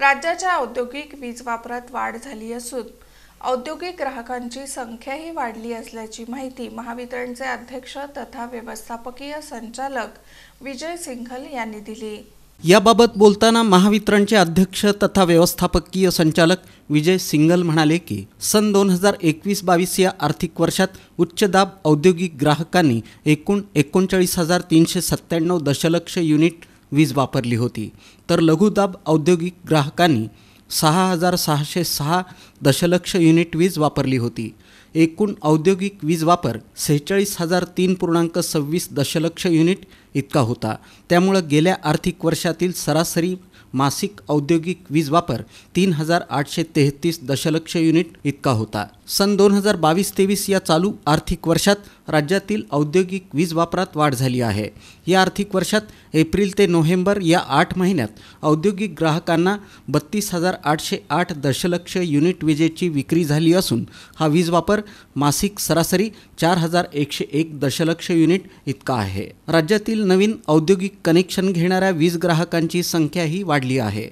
राज्याच्या औद्योगिक वीज वापरात वाढ झाली असून औद्योगिक ग्राहकांची संख्याही वाढली असल्याची माहिती महावितरणचे अध्यक्ष तथा व्यवस्थापकीय संचालक विजय सिंघल यांनी दिली याबाबत बोलताना महावितरणचे अध्यक्ष तथा व्यवस्थापकीय संचालक विजय सिंगल म्हणाले की सन दोन हजार एकवीस बावीस या आर्थिक वर्षात उच्च दाब औद्योगिक ग्राहकांनी एकूण एकोणचाळीस हजार तीनशे सत्त्याण्णव दशलक्ष युनिट वीज वापरली होती तर लघुदाब औद्योगिक ग्राहकांनी सहा हजार सहाशे सहा दशलक्ष युनिट वीज वापरली होती एकूण औद्योगिक वीज वापर सेहेचाळीस हजार तीन पूर्णांक सव्वीस दशलक्ष युनिट इतका होता त्यामुळं गेल्या आर्थिक वर्षातील सरासरी मासिक औद्योगिक वीज वापर तीन हजार आठशे तेहतीस दशलक्ष युनिट इतका होता सन दोन हजार बावीस तेवीस या चालू आर्थिक वर्षात राज्यातील औद्योगिक वीज वापरात वाढ झाली आहे या आर्थिक वर्षात एप्रिल ते नोव्हेंबर या आठ महिन्यात औद्योगिक ग्राहकांना बत्तीस हजार आठशे आठ दशलक्ष युनिट विजेची विक्री झाली असून हा वीज वापर मासिक सरासरी चार हजार एकशे एक दशलक्ष युनिट इतका आहे राज्यातील नवीन औद्योगिक कनेक्शन घेणाऱ्या वीज ग्राहकांची संख्याही वाढली आहे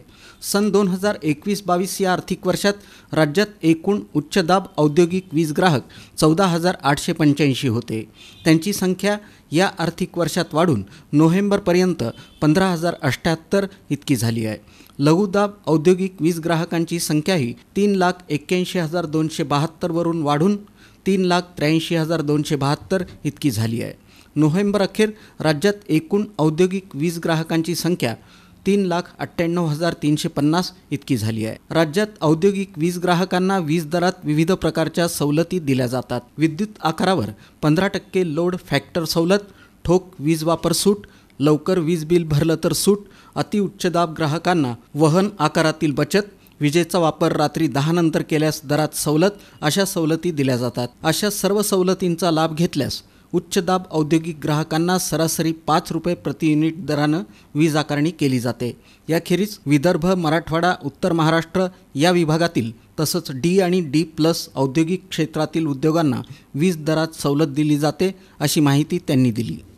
सन दोन हजार एकवीस बावीस या आर्थिक वर्षात राज्यात एकूण उच्चदाब औद्योगिक वीज ग्राहक चौदा हजार आठशे पंच्याऐंशी होते त्यांची संख्या या आर्थिक वर्षात वाढून नोव्हेंबरपर्यंत पंधरा हजार अठ्ठ्याहत्तर इतकी झाली आहे लघुदाब औद्योगिक वीज ग्राहकांची संख्याही तीन लाख एक्क्याऐंशी हजार दोनशे बहात्तरवरून वाढून तीन लाख त्र्याऐंशी हजार दोनशे बहात्तर इतकी झाली आहे नोव्हेंबर अखेर राज्यात एकूण औद्योगिक वीज ग्राहकांची संख्या तीन लाख अठ्ठ्याण्णव हजार तीनशे पन्नास इतकी झाली आहे राज्यात औद्योगिक वीज ग्राहकांना वीज दरात विविध प्रकारच्या सवलती दिल्या जातात विद्युत आकारावर पंधरा टक्के लोड फॅक्टर सवलत ठोक वीज वापर सूट लवकर वीज बिल भरलं तर सूट दाब ग्राहकांना वहन आकारातील बचत विजेचा वापर रात्री दहा नंतर केल्यास दरात सवलत अशा सवलती दिल्या जातात अशा सर्व सवलतींचा लाभ घेतल्यास उच्च दाब औद्योगिक ग्राहकांना सरासरी पाच रुपये प्रति युनिट दरानं वीज आकारणी केली जाते याखेरीज विदर्भ मराठवाडा उत्तर महाराष्ट्र या विभागातील तसंच डी आणि डी प्लस औद्योगिक क्षेत्रातील उद्योगांना वीज दरात सवलत दिली जाते अशी माहिती त्यांनी दिली